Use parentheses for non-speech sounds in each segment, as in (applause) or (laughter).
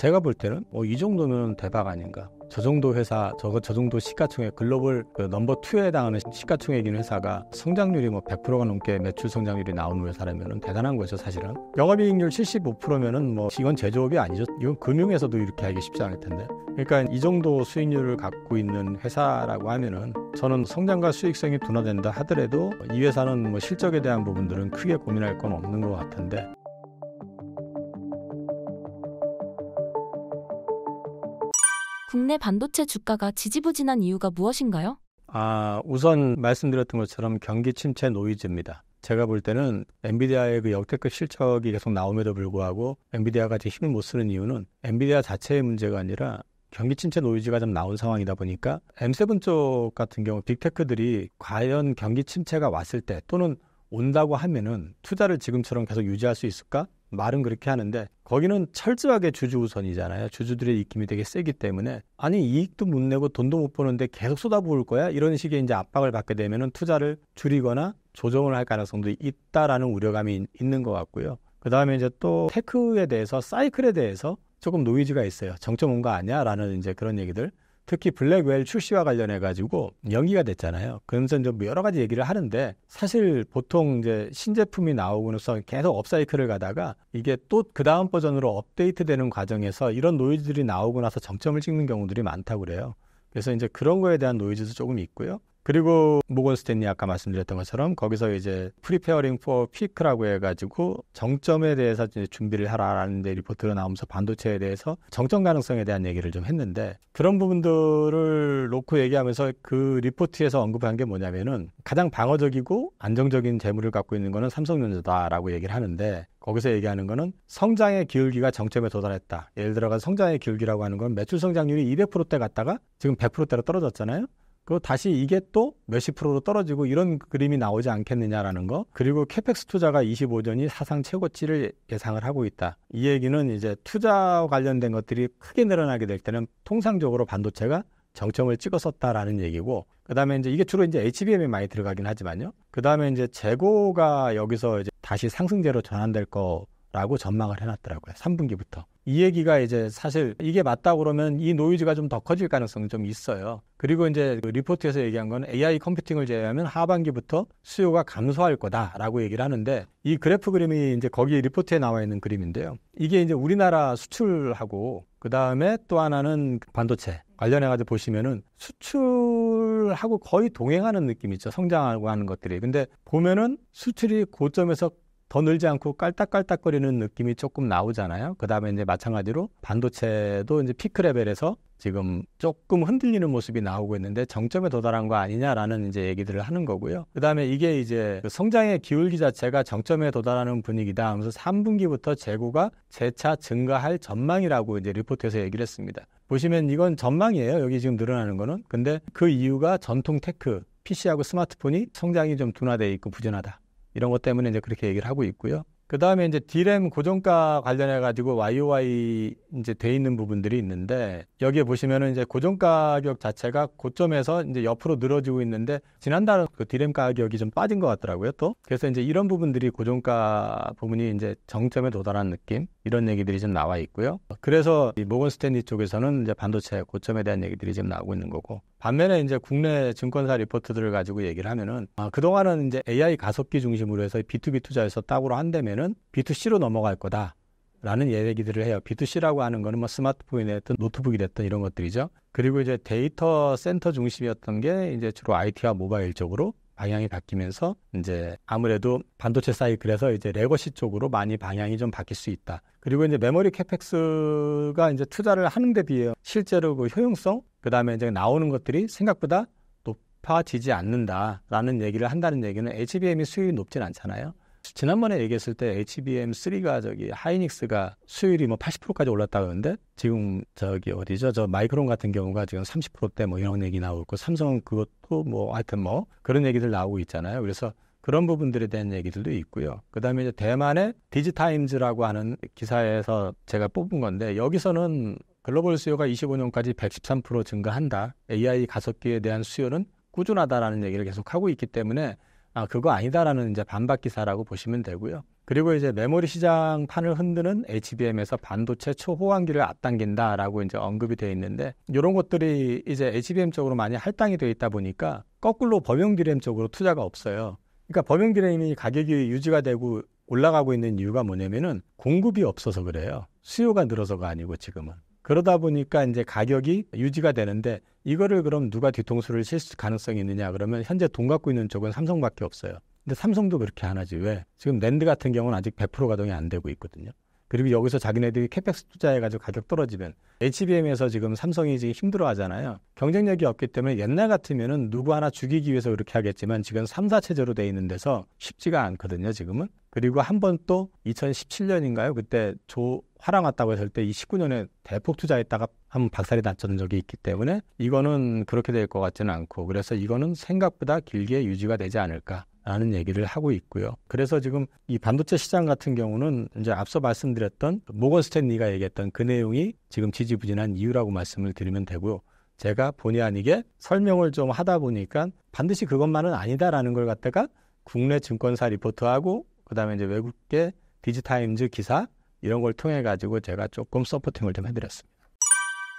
제가 볼 때는 뭐 이 정도면 대박 아닌가. 저 정도 회사, 저저 정도 시가총액 글로벌 그 넘버 투에 해당하는 시가총액인 회사가 성장률이 뭐 100%가 넘게 매출 성장률이 나오는 회사라면 대단한 거죠 사실은. 영업이익률 75%면은 뭐 이건 제조업이 아니죠. 이건 금융에서도 이렇게 하기 쉽지 않을 텐데. 그러니까 이 정도 수익률을 갖고 있는 회사라고 하면은 저는 성장과 수익성이 둔화된다 하더라도 이 회사는 뭐 실적에 대한 부분들은 크게 고민할 건 없는 것 같은데 국내 반도체 주가가 지지부진한 이유가 무엇인가요? 아, 우선 말씀드렸던 것처럼 경기 침체 노이즈입니다. 제가 볼 때는 엔비디아의 그 역대급 실적이 계속 나옴에도 불구하고 엔비디아가 지금 힘을 못 쓰는 이유는 엔비디아 자체의 문제가 아니라 경기 침체 노이즈가 좀 나온 상황이다 보니까 M7 쪽 같은 경우 빅테크들이 과연 경기 침체가 왔을 때 또는 온다고 하면은 투자를 지금처럼 계속 유지할 수 있을까? 말은 그렇게 하는데 거기는 철저하게 주주 우선이잖아요. 주주들의 입김이 되게 세기 때문에 아니 이익도 못 내고 돈도 못 버는데 계속 쏟아부을 거야 이런 식의 이제 압박을 받게 되면은 투자를 줄이거나 조정을 할 가능성도 있다라는 우려감이 있는 것 같고요. 그 다음에 이제 또 테크에 대해서 사이클에 대해서 조금 노이즈가 있어요. 정점 온 거 아니야? 라는 이제 그런 얘기들. 특히 블랙웰 출시와 관련해 가지고 연기가 됐잖아요. 그러면서 좀 뭐 여러 가지 얘기를 하는데 사실 보통 이제 신제품이 나오고서 나 계속 업사이클을 가다가 이게 또 그 다음 버전으로 업데이트되는 과정에서 이런 노이즈들이 나오고 나서 정점을 찍는 경우들이 많다고 그래요. 그래서 이제 그런 거에 대한 노이즈도 조금 있고요. 그리고 모건 스탠리 아까 말씀드렸던 것처럼 거기서 이제 프리페어링 포 피크라고 해가지고 정점에 대해서 이제 준비를 하라라는 데 리포트가 나오면서 반도체에 대해서 정점 가능성에 대한 얘기를 좀 했는데 그런 부분들을 놓고 얘기하면서 그 리포트에서 언급한 게 뭐냐면은 가장 방어적이고 안정적인 재물을 갖고 있는 거는 삼성전자다라고 얘기를 하는데 거기서 얘기하는 거는 성장의 기울기가 정점에 도달했다. 예를 들어가 성장의 기울기라고 하는 건 매출 성장률이 200%대 갔다가 지금 100%대로 떨어졌잖아요. 그 다시 이게 또 몇십 프로로 떨어지고 이런 그림이 나오지 않겠느냐라는 거. 그리고 캐펙스 투자가 25전이 사상 최고치를 예상을 하고 있다. 이 얘기는 이제 투자 관련된 것들이 크게 늘어나게 될 때는 통상적으로 반도체가 정점을 찍었었다라는 얘기고 그다음에 이제 이게 주로 이제 HBM이 많이 들어가긴 하지만요. 그다음에 이제 재고가 여기서 이제 다시 상승제로 전환될 거라고 전망을 해놨더라고요. 3분기부터. 이 얘기가 이제 사실 이게 맞다 그러면 이 노이즈가 좀 더 커질 가능성이 좀 있어요. 그리고 이제 그 리포트에서 얘기한 건 AI 컴퓨팅을 제외하면 하반기부터 수요가 감소할 거다라고 얘기를 하는데 이 그래프 그림이 이제 거기 리포트에 나와 있는 그림인데요. 이게 이제 우리나라 수출하고 그 다음에 또 하나는 반도체 관련해가지고 보시면은 수출하고 거의 동행하는 느낌이죠. 성장하고 하는 것들이. 근데 보면은 수출이 고점에서 더 늘지 않고 깔딱깔딱거리는 느낌이 조금 나오잖아요. 그 다음에 이제 마찬가지로 반도체도 이제 피크 레벨에서 지금 조금 흔들리는 모습이 나오고 있는데 정점에 도달한 거 아니냐라는 이제 얘기들을 하는 거고요. 그 다음에 이게 이제 그 성장의 기울기 자체가 정점에 도달하는 분위기다 하면서 3분기부터 재고가 재차 증가할 전망이라고 이제 리포트에서 얘기를 했습니다. 보시면 이건 전망이에요. 여기 지금 늘어나는 거는. 근데 그 이유가 전통 테크, PC하고 스마트폰이 성장이 좀둔화되어 있고 부진하다. 이런 것 때문에 이제 그렇게 얘기를 하고 있고요. 그 다음에 이제 디램 고정가 관련해 가지고 YOY 이제 돼 있는 부분들이 있는데 여기에 보시면은 이제 고정 가격 자체가 고점에서 이제 옆으로 늘어지고 있는데 지난달 그 디램 가격이 좀 빠진 것 같더라고요 또 그래서 이제 이런 부분들이 고정가 부분이 이제 정점에 도달한 느낌 이런 얘기들이 좀 나와 있고요. 그래서 이 모건 스탠리 쪽에서는 이제 반도체 고점에 대한 얘기들이 지금 나오고 있는 거고 반면에 이제 국내 증권사 리포트들을 가지고 얘기를 하면은 아, 그동안은 이제 AI 가속기 중심으로 해서 B2B 투자에서 딱으로 한다면은 B2C로 넘어갈 거다. 라는 얘기들을 해요. B2C라고 하는 거는 뭐 스마트폰이 됐든 노트북이 됐든 이런 것들이죠. 그리고 이제 데이터 센터 중심이었던 게 이제 주로 IT와 모바일 쪽으로 방향이 바뀌면서 이제 아무래도 반도체 사이클에서 이제 레거시 쪽으로 많이 방향이 좀 바뀔 수 있다. 그리고 이제 메모리 캐펙스가 이제 투자를 하는 데 비해 실제로 그 효용성 그다음에 이제 나오는 것들이 생각보다 높아지지 않는다라는 얘기를 한다는 얘기는 HBM이 수익이 높진 않잖아요. 지난번에 얘기했을 때 HBM3가 저기 하이닉스가 수율이 뭐 80%까지 올랐다 그러는데 지금 저기 어디죠? 저 마이크론 같은 경우가 지금 30%대 뭐 이런 얘기 나오고 삼성 은 그것도 뭐 하여튼 뭐 그런 얘기들 나오고 있잖아요. 그래서 그런 부분들에 대한 얘기들도 있고요. 그다음에 이제 대만의 디지타임즈라고 하는 기사에서 제가 뽑은 건데 여기서는 글로벌 수요가 25년까지 113% 증가한다. AI 가속기에 대한 수요는 꾸준하다라는 얘기를 계속 하고 있기 때문에 아, 그거 아니다라는 이제 반박 기사라고 보시면 되고요. 그리고 이제 메모리 시장 판을 흔드는 HBM에서 반도체 초호황기를 앞당긴다라고 이제 언급이 돼 있는데 이런 것들이 이제 HBM 쪽으로 많이 할당이 돼 있다 보니까 거꾸로 범용 d r 쪽으로 투자가 없어요. 그러니까 범용 d r 이 가격이 유지가 되고 올라가고 있는 이유가 뭐냐면은 공급이 없어서 그래요. 수요가 늘어서가 아니고 지금은. 그러다 보니까 이제 가격이 유지가 되는데 이거를 그럼 누가 뒤통수를 칠 가능성이 있느냐 그러면 현재 돈 갖고 있는 쪽은 삼성밖에 없어요. 근데 삼성도 그렇게 안 하지 왜? 지금 랜드 같은 경우는 아직 100% 가동이 안 되고 있거든요. 그리고 여기서 자기네들이 캐펙스 투자해가지고 가격 떨어지면 HBM에서 지금 삼성이 지금 힘들어하잖아요. 경쟁력이 없기 때문에 옛날 같으면은 누구 하나 죽이기 위해서 그렇게 하겠지만 지금 3, 4체제로 돼 있는 데서 쉽지가 않거든요. 지금은 그리고 한 번 또 2017년인가요? 그때 조 화랑 왔다고 했을 때이 19년에 대폭 투자했다가 한 번 박살이 났던 적이 있기 때문에 이거는 그렇게 될 것 같지는 않고 그래서 이거는 생각보다 길게 유지가 되지 않을까. 라는 얘기를 하고 있고요. 그래서 지금 이 반도체 시장 같은 경우는 이제 앞서 말씀드렸던 모건 스탠리가 얘기했던 그 내용이 지금 지지부진한 이유라고 말씀을 드리면 되고요. 제가 본의 아니게 설명을 좀 하다 보니까 반드시 그것만은 아니다라는 걸 갖다가 국내 증권사 리포트하고 그다음에 이제 외국계 디지타임즈 기사 이런 걸 통해 가지고 제가 조금 서포팅을 좀 해드렸습니다.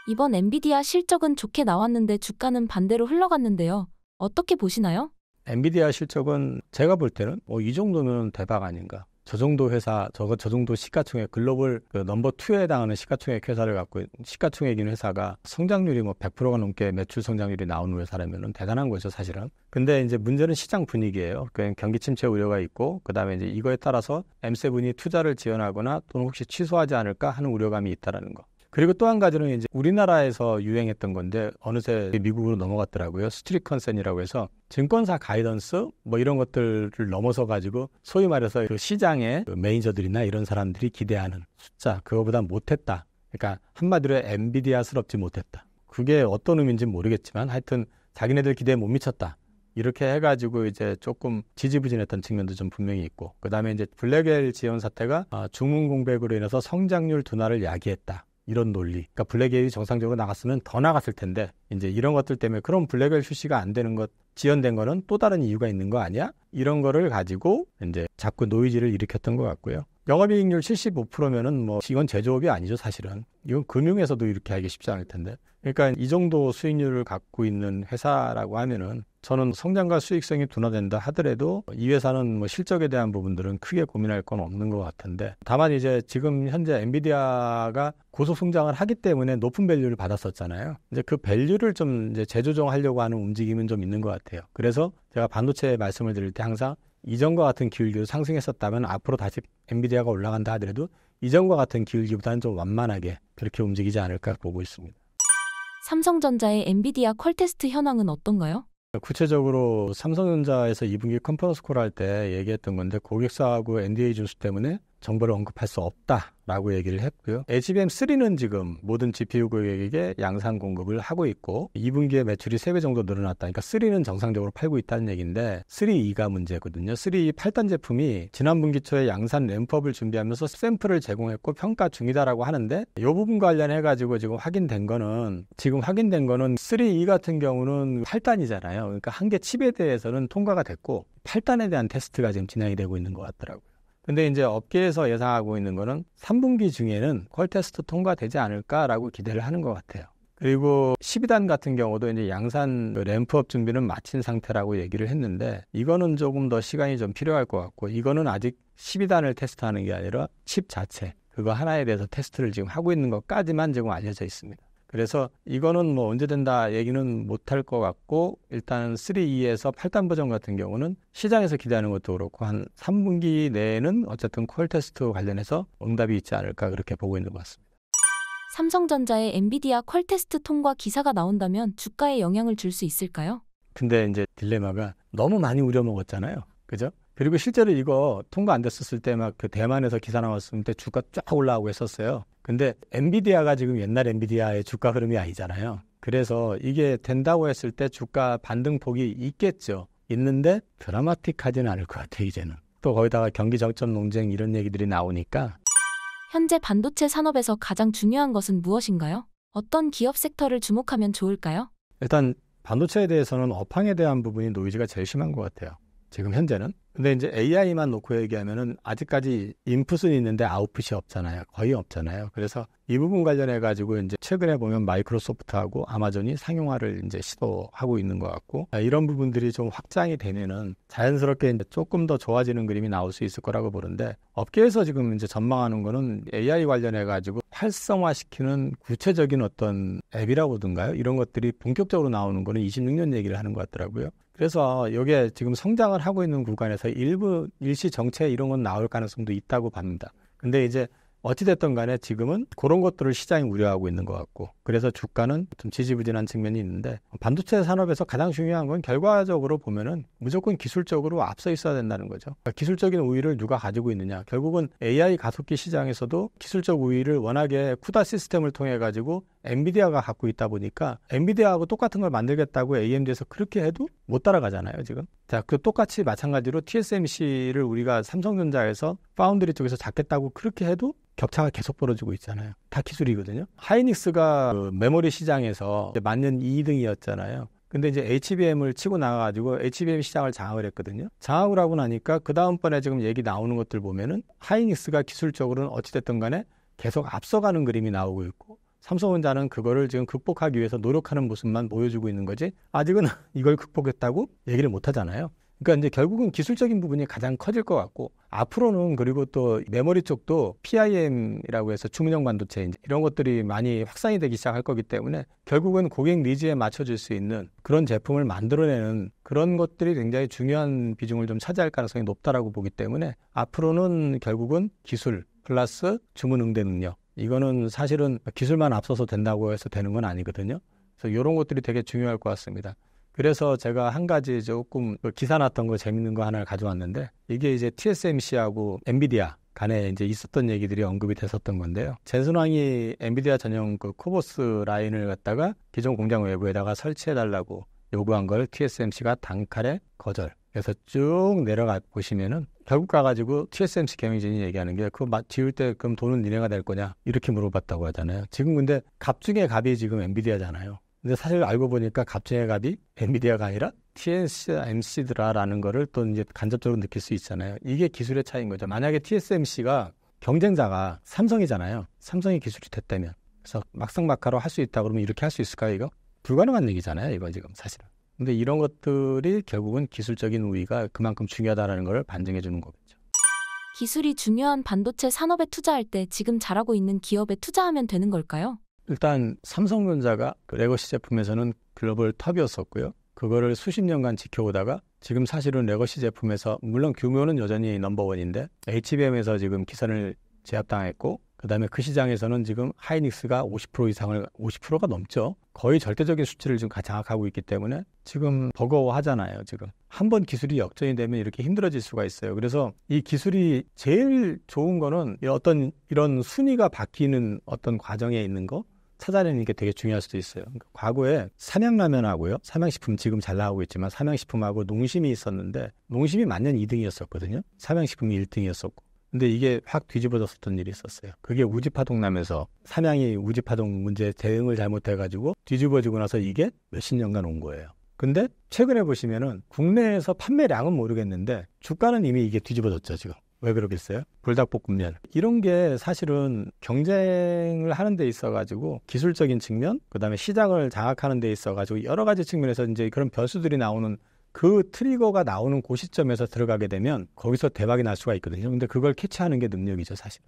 이번 엔비디아 실적은 좋게 나왔는데 주가는 반대로 흘러갔는데요. 어떻게 보시나요? 엔비디아 실적은 제가 볼 때는 뭐 이 정도면 대박 아닌가. 저 정도 회사, 저저 정도 시가총액 글로벌 그 넘버 투에 해당하는 시가총액 회사를 갖고 시가총액인 회사가 성장률이 뭐 100%가 넘게 매출 성장률이 나오는 회사라면은 대단한 거죠 사실은. 근데 이제 문제는 시장 분위기예요. 그냥 그러니까 경기 침체 우려가 있고 그다음에 이제 이거에 따라서 M7이 투자를 지원하거나 또는 혹시 취소하지 않을까 하는 우려감이 있다라는 거. 그리고 또 한 가지는 이제 우리나라에서 유행했던 건데 어느새 미국으로 넘어갔더라고요. 스트릿컨센이라고 해서 증권사 가이던스 뭐 이런 것들을 넘어서 가지고 소위 말해서 그 시장의 그 매니저들이나 이런 사람들이 기대하는 숫자 그거보다 못했다. 그러니까 한마디로 엔비디아스럽지 못했다. 그게 어떤 의미인지 모르겠지만 하여튼 자기네들 기대에 못 미쳤다. 이렇게 해가지고 이제 조금 지지부진했던 측면도 좀 분명히 있고 그 다음에 이제 블랙엘 지원 사태가 아, 중문 공백으로 인해서 성장률 둔화를 야기했다. 이런 논리. 그러니까 블랙웨일이 정상적으로 나갔으면 더 나갔을 텐데 이제 이런 것들 때문에 그럼 블랙웨일 출시가 안 되는 것 지연된 거는 또 다른 이유가 있는 거 아니야? 이런 거를 가지고 이제 자꾸 노이즈를 일으켰던 것 같고요. 영업이익률 75%면은 뭐 이건 제조업이 아니죠 사실은 이건 금융에서도 이렇게 하기 쉽지 않을 텐데 그러니까 이 정도 수익률을 갖고 있는 회사라고 하면은 저는 성장과 수익성이 둔화된다 하더라도 이 회사는 뭐 실적에 대한 부분들은 크게 고민할 건 없는 것 같은데 다만 이제 지금 현재 엔비디아가 고소 성장을 하기 때문에 높은 밸류를 받았었잖아요. 이제 그 밸류를 좀 이제 재조정하려고 하는 움직임은 좀 있는 것 같아요. 그래서 제가 반도체 말씀을 드릴 때 항상 이전과 같은 기울기로 상승했었다면 앞으로 다시 엔비디아가 올라간다 하더라도 이전과 같은 기울기보다는 좀 완만하게 그렇게 움직이지 않을까 보고 있습니다. 삼성전자의 엔비디아 퀄테스트 현황은 어떤가요? 구체적으로 삼성전자에서 2분기 컨퍼런스 콜할 때 얘기했던 건데 고객사하고 NDA 준수 때문에 정보를 언급할 수 없다라고 얘기를 했고요. HBM3는 지금 모든 GPU 고객에게 양산 공급을 하고 있고 2분기에 매출이 3배 정도 늘어났다니까 3는 정상적으로 팔고 있다는 얘기인데 3E가 문제거든요. 3E 8단 제품이 지난 분기 초에 양산 램프업을 준비하면서 샘플을 제공했고 평가 중이다라고 하는데 이 부분 관련해 가지고 지금 확인된 거는 지금 확인된 거는 3E 같은 경우는 8단이잖아요. 그러니까 한 개 칩에 대해서는 통과가 됐고 8단에 대한 테스트가 지금 진행이 되고 있는 것 같더라고요. 근데 이제 업계에서 예상하고 있는 거는 3분기 중에는 콜 테스트 통과되지 않을까라고 기대를 하는 것 같아요. 그리고 12단 같은 경우도 이제 양산 램프업 준비는 마친 상태라고 얘기를 했는데 이거는 조금 더 시간이 좀 필요할 것 같고 이거는 아직 12단을 테스트하는 게 아니라 칩 자체 그거 하나에 대해서 테스트를 지금 하고 있는 것까지만 지금 알려져 있습니다. 그래서 이거는 뭐 언제 된다 얘기는 못할 것 같고 일단 3E에서 8단 버전 같은 경우는 시장에서 기대하는 것도 그렇고 한 3분기 내에는 어쨌든 콜 테스트 관련해서 응답이 있지 않을까 그렇게 보고 있는 것 같습니다. 삼성전자의 엔비디아 콜 테스트 통과 기사가 나온다면 주가에 영향을 줄 수 있을까요? 근데 이제 딜레마가 너무 많이 우려먹었잖아요. 그죠? 그리고 실제로 이거 통과 안 됐었을 때 막 그 대만에서 기사 나왔을 때 주가 쫙 올라오고 했었어요. 근데 엔비디아가 지금 옛날 엔비디아의 주가 흐름이 아니잖아요. 그래서 이게 된다고 했을 때 주가 반등폭이 있겠죠. 있는데 드라마틱하지는 않을 것 같아 요 이제는. 또 거기다가 경기 정점 논쟁 이런 얘기들이 나오니까 현재 반도체 산업에서 가장 중요한 것은 무엇인가요? 어떤 기업 섹터를 주목하면 좋을까요? 일단 반도체에 대해서는 업황에 대한 부분이 노이즈가 제일 심한 것 같아요. 지금 현재는. 근데 이제 AI만 놓고 얘기하면은 아직까지 인풋은 있는데 아웃풋이 없잖아요. 거의 없잖아요. 그래서 이 부분 관련해 가지고 이제 최근에 보면 마이크로소프트하고 아마존이 상용화를 이제 시도하고 있는 것 같고 아, 이런 부분들이 좀 확장이 되면은 자연스럽게 이제 조금 더 좋아지는 그림이 나올 수 있을 거라고 보는데 업계에서 지금 이제 전망하는 거는 AI 관련해 가지고 활성화시키는 구체적인 어떤 앱이라고든가요 이런 것들이 본격적으로 나오는 거는 26년 얘기를 하는 것 같더라고요. 그래서 이게 지금 성장을 하고 있는 구간에서 일부 일시 정체 이런 건 나올 가능성도 있다고 봅니다. 근데 이제 어찌됐든 간에 지금은 그런 것들을 시장이 우려하고 있는 것 같고 그래서 주가는 좀 지지부진한 측면이 있는데 반도체 산업에서 가장 중요한 건 결과적으로 보면은 무조건 기술적으로 앞서 있어야 된다는 거죠. 그러니까 기술적인 우위를 누가 가지고 있느냐. 결국은 AI 가속기 시장에서도 기술적 우위를 워낙에 쿠다 시스템을 통해 가지고 엔비디아가 갖고 있다 보니까 엔비디아하고 똑같은 걸 만들겠다고 AMD에서 그렇게 해도 못 따라가잖아요, 지금. 자, 그 똑같이 마찬가지로 TSMC를 우리가 삼성전자에서 파운드리 쪽에서 잡겠다고 그렇게 해도 격차가 계속 벌어지고 있잖아요. 다 기술이거든요. 하이닉스가 그 메모리 시장에서 만년 2등이었잖아요. 근데 이제 HBM을 치고 나가가지고 HBM 시장을 장악을 했거든요. 장악을 하고 나니까 그 다음번에 지금 얘기 나오는 것들 보면은 하이닉스가 기술적으로는 어찌됐든 간에 계속 앞서가는 그림이 나오고 있고 삼성전자는 그거를 지금 극복하기 위해서 노력하는 모습만 보여주고 있는 거지 아직은 (laughs) 이걸 극복했다고 얘기를 못 하잖아요. 그러니까 이제 결국은 기술적인 부분이 가장 커질 것 같고 앞으로는 그리고 또 메모리 쪽도 PIM이라고 해서 충문형 반도체 이런 것들이 많이 확산이 되기 시작할 거기 때문에 결국은 고객 니즈에 맞춰질 수 있는 그런 제품을 만들어내는 그런 것들이 굉장히 중요한 비중을 좀 차지할 가능성이 높다라고 보기 때문에 앞으로는 결국은 기술 플러스 주문 응대 능력 이거는 사실은 기술만 앞서서 된다고 해서 되는 건 아니거든요. 그래서 이런 것들이 되게 중요할 것 같습니다. 그래서 제가 한 가지 조금 그 기사 났던 거 재밌는 거 하나를 가져왔는데 이게 이제 TSMC하고 엔비디아 간에 이제 있었던 얘기들이 언급이 됐었던 건데요. 젠슨왕이 엔비디아 전용 그 코보스 라인을 갖다가 기존 공장 외부에다가 설치해달라고 요구한 걸 TSMC가 단칼에 거절. 그래서 쭉 내려가 보시면은 결국 가가지고 TSMC 경영진이 얘기하는 게 그거 지을 때 그럼 돈은 니네가 낼 거냐 이렇게 물어봤다고 하잖아요. 지금 근데 갑 중에 갑이 지금 엔비디아잖아요. 근데 사실 알고 보니까 갑자기 갑이 엔비디아가 아니라 TSMC더라라는 거를 또 이제 간접적으로 느낄 수 있잖아요. 이게 기술의 차이인 거죠. 만약에 TSMC가 경쟁자가 삼성이잖아요. 삼성이 기술이 됐다면. 그래서 막상막하로 할 수 있다 그러면 이렇게 할 수 있을까요, 이거? 불가능한 얘기잖아요, 이건 지금 사실은. 근데 이런 것들이 결국은 기술적인 우위가 그만큼 중요하다라는 걸 반증해 주는 거겠죠. 기술이 중요한 반도체 산업에 투자할 때 지금 잘하고 있는 기업에 투자하면 되는 걸까요? 일단 삼성전자가 레거시 제품에서는 글로벌 탑이었었고요. 그거를 수십 년간 지켜오다가 지금 사실은 레거시 제품에서 물론 규모는 여전히 넘버원인데 HBM에서 지금 기선을 제압당했고 그다음에 그 시장에서는 지금 하이닉스가 50% 이상을 50%가 넘죠. 거의 절대적인 수치를 지금 가장하고 있기 때문에 지금 버거워하잖아요. 지금 한번 기술이 역전이 되면 이렇게 힘들어질 수가 있어요. 그래서 이 기술이 제일 좋은 거는 어떤 이런 순위가 바뀌는 어떤 과정에 있는 거 찾아내는 게 되게 중요할 수도 있어요. 그러니까 과거에 삼양라면하고요. 삼양식품 지금 잘 나오고 있지만 삼양식품하고 농심이 있었는데 농심이 만년 2등이었었거든요. 삼양식품이 1등이었었고. 근데 이게 확 뒤집어졌었던 일이 있었어요. 그게 우지파동남에서 삼양이 우지파동 문제 대응을 잘못해가지고 뒤집어지고 나서 이게 몇십 년간 온 거예요. 근데 최근에 보시면은 국내에서 판매량은 모르겠는데 주가는 이미 이게 뒤집어졌죠, 지금. 왜 그러겠어요? 불닭볶음면. 이런 게 사실은 경쟁을 하는 데 있어가지고 기술적인 측면, 그 다음에 시장을 장악하는 데 있어가지고 여러 가지 측면에서 이제 그런 변수들이 나오는 그 트리거가 나오는 고 그 시점에서 들어가게 되면 거기서 대박이 날 수가 있거든요. 근데 그걸 캐치하는 게 능력이죠, 사실.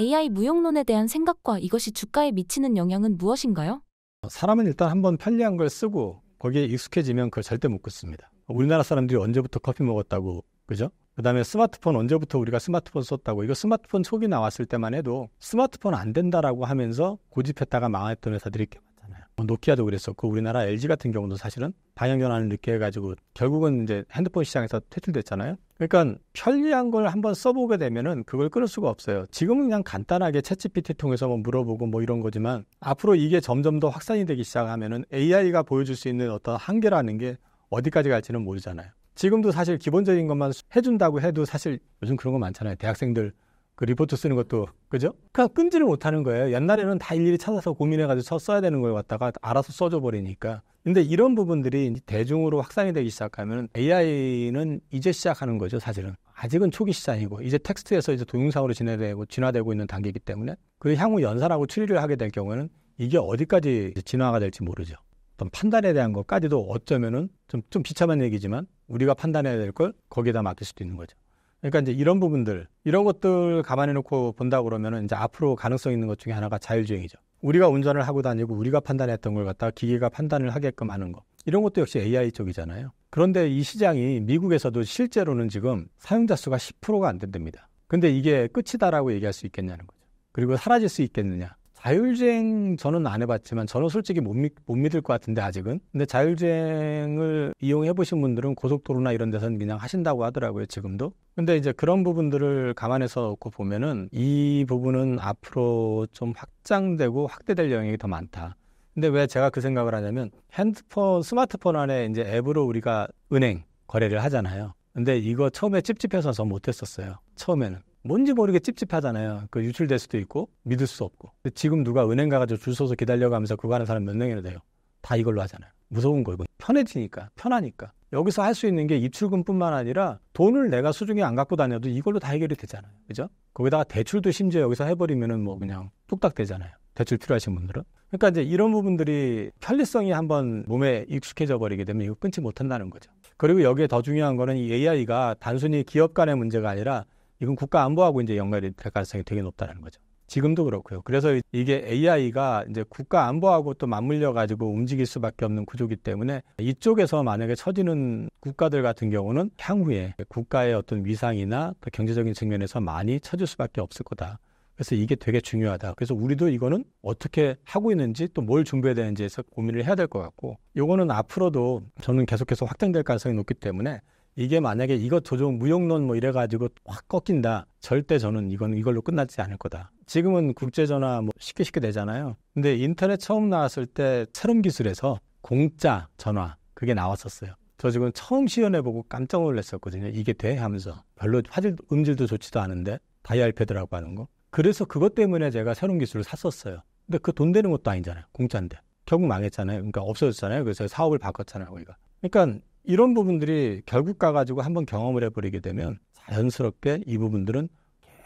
AI 무용론에 대한 생각과 이것이 주가에 미치는 영향은 무엇인가요? 사람은 일단 한번 편리한 걸 쓰고 거기에 익숙해지면 그걸 절대 못 끊습니다. 우리나라 사람들이 언제부터 커피 먹었다고 그죠? 그다음에 스마트폰 언제부터 우리가 스마트폰 썼다고 이거 스마트폰 초기 나왔을 때만 해도 스마트폰 안 된다라고 하면서 고집했다가 망했던 회사들이 꽤 많잖아요. 뭐 노키아도 그랬었고 우리나라 LG 같은 경우도 사실은 방향 전환을 늦게 해가지고 결국은 이제 핸드폰 시장에서 퇴출됐잖아요. 그러니까 편리한 걸 한번 써보게 되면은 그걸 끊을 수가 없어요. 지금은 그냥 간단하게 채 g p t 통해서 뭐 물어보고 뭐 이런 거지만 앞으로 이게 점점 더 확산이 되기 시작하면은 AI가 보여줄 수 있는 어떤 한계라는 게 어디까지 갈지는 모르잖아요. 지금도 사실 기본적인 것만 해준다고 해도 사실 요즘 그런 거 많잖아요. 대학생들 그 리포트 쓰는 것도 그죠? 그냥 끊지를 못하는 거예요. 옛날에는 다 일일이 찾아서 고민해가지고 써야 되는 걸갖다가 알아서 써줘 버리니까. 근데 이런 부분들이 대중으로 확산이 되기 시작하면 AI는 이제 시작하는 거죠, 사실은. 아직은 초기 시장이고 이제 텍스트에서 이제 동영상으로 진화되고 진화되고 있는 단계이기 때문에 그 향후 연산하고 추리를 하게 될 경우에는 이게 어디까지 진화가 될지 모르죠. 어떤 판단에 대한 것까지도 어쩌면은 좀, 좀 비참한 얘기지만 우리가 판단해야 될 걸 거기에다 맡길 수도 있는 거죠. 그러니까 이제 이런 부분들, 이런 것들 감안해 놓고 본다 그러면은 이제 앞으로 가능성 있는 것 중에 하나가 자율주행이죠. 우리가 운전을 하고 다니고 우리가 판단했던 걸 갖다가 기계가 판단을 하게끔 하는 것. 이런 것도 역시 AI 쪽이잖아요. 그런데 이 시장이 미국에서도 실제로는 지금 사용자 수가 10%가 안 된답니다. 근데 이게 끝이다라고 얘기할 수 있겠냐는 거죠. 그리고 사라질 수 있겠느냐. 자율주행 저는 안 해봤지만 저는 솔직히 못, 믿, 못 믿을 것 같은데 아직은 근데 자율주행을 이용해 보신 분들은 고속도로나 이런 데서는 그냥 하신다고 하더라고요 지금도 근데 이제 그런 부분들을 감안해서 놓고 보면은 이 부분은 앞으로 좀 확장되고 확대될 영역이 더 많다 근데 왜 제가 그 생각을 하냐면 핸드폰 스마트폰 안에 이제 앱으로 우리가 은행 거래를 하잖아요 근데 이거 처음에 찝찝해서 못했었어요 처음에는 뭔지 모르게 찝찝하잖아요. 그 유출될 수도 있고 믿을 수 없고. 지금 누가 은행 가가지고 줄 서서 기다려가면서 그거 하는 사람 몇 명이나 돼요. 다 이걸로 하잖아요. 무서운 거이거 편해지니까 편하니까 여기서 할 수 있는 게 입출금뿐만 아니라 돈을 내가 수중에 안 갖고 다녀도 이걸로 다 해결이 되잖아요. 그죠? 거기다가 대출도 심지어 여기서 해버리면은 뭐 그냥 뚝딱 되잖아요. 대출 필요하신 분들은. 그러니까 이제 이런 부분들이 편리성이 한번 몸에 익숙해져 버리게 되면 이거 끊지 못한다는 거죠. 그리고 여기에 더 중요한 거는 이 AI가 단순히 기업 간의 문제가 아니라 이건 국가 안보하고 이제 연결이 될 가능성이 되게 높다는 거죠. 지금도 그렇고요. 그래서 이게 AI가 이제 국가 안보하고 또 맞물려 가지고 움직일 수밖에 없는 구조기 때문에 이쪽에서 만약에 처지는 국가들 같은 경우는 향후에 국가의 어떤 위상이나 또 경제적인 측면에서 많이 처질 수밖에 없을 거다. 그래서 이게 되게 중요하다. 그래서 우리도 이거는 어떻게 하고 있는지 또 뭘 준비해야 되는지에서 고민을 해야 될 것 같고, 이거는 앞으로도 저는 계속해서 확장될 가능성이 높기 때문에 이게 만약에 이것 조정 무용론 뭐 이래가지고 확 꺾인다. 절대 저는 이건 이걸로 끝나지 않을 거다. 지금은 국제전화 뭐 쉽게 쉽게 되잖아요. 근데 인터넷 처음 나왔을 때 새로운 기술에서 공짜 전화 그게 나왔었어요. 저 지금 처음 시연해보고 깜짝 놀랐었거든요. 이게 돼? 하면서. 별로 화질, 음질도 좋지도 않은데. 다이알패드라고 하는 거. 그래서 그것 때문에 제가 새로운 기술을 샀었어요. 근데 그 돈 되는 것도 아니잖아요. 공짜인데. 결국 망했잖아요. 그러니까 없어졌잖아요. 그래서 사업을 바꿨잖아요. 우리가. 그러니까 이런 부분들이 결국 가가지고 한번 경험을 해버리게 되면 자연스럽게 이 부분들은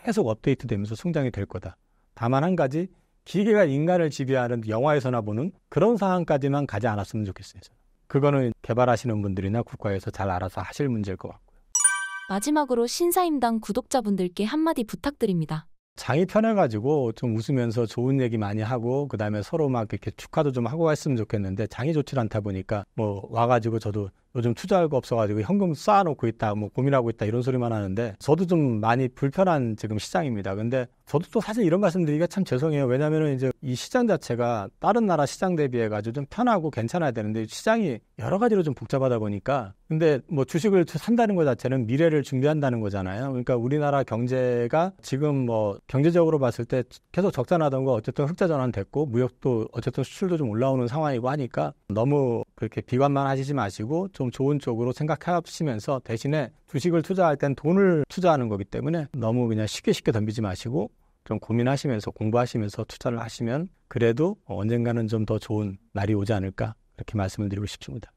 계속 업데이트 되면서 성장이 될 거다. 다만 한 가지 기계가 인간을 지배하는 영화에서나 보는 그런 상황까지만 가지 않았으면 좋겠어요. 그거는 개발하시는 분들이나 국가에서 잘 알아서 하실 문제일 것 같고요. 마지막으로 신사임당 구독자분들께 한마디 부탁드립니다. 장이 편해가지고 좀 웃으면서 좋은 얘기 많이 하고 그다음에 서로 막 이렇게 축하도 좀 하고 했으면 좋겠는데 장이 좋질 않다 보니까 뭐 와가지고 저도 요즘 투자할 거 없어가지고 현금 쌓아놓고 있다, 뭐 고민하고 있다 이런 소리만 하는데 저도 좀 많이 불편한 지금 시장입니다. 근데 저도 또 사실 이런 말씀드리기가 참 죄송해요. 왜냐면은 이제 이 시장 자체가 다른 나라 시장 대비해 가지고 좀 편하고 괜찮아야 되는데 시장이 여러 가지로 좀 복잡하다 보니까 근데 뭐 주식을 산다는 것 자체는 미래를 준비한다는 거잖아요. 그러니까 우리나라 경제가 지금 뭐 경제적으로 봤을 때 계속 적자 나던 거 어쨌든 흑자 전환 됐고 무역도 어쨌든 수출도 좀 올라오는 상황이고 하니까 너무 그렇게 비관만 하시지 마시고 좀 좋은 쪽으로 생각하시면서 대신에 주식을 투자할 땐 돈을 투자하는 거기 때문에 너무 그냥 쉽게 쉽게 덤비지 마시고 좀 고민하시면서 공부하시면서 투자를 하시면 그래도 언젠가는 좀 더 좋은 날이 오지 않을까 이렇게 말씀을 드리고 싶습니다.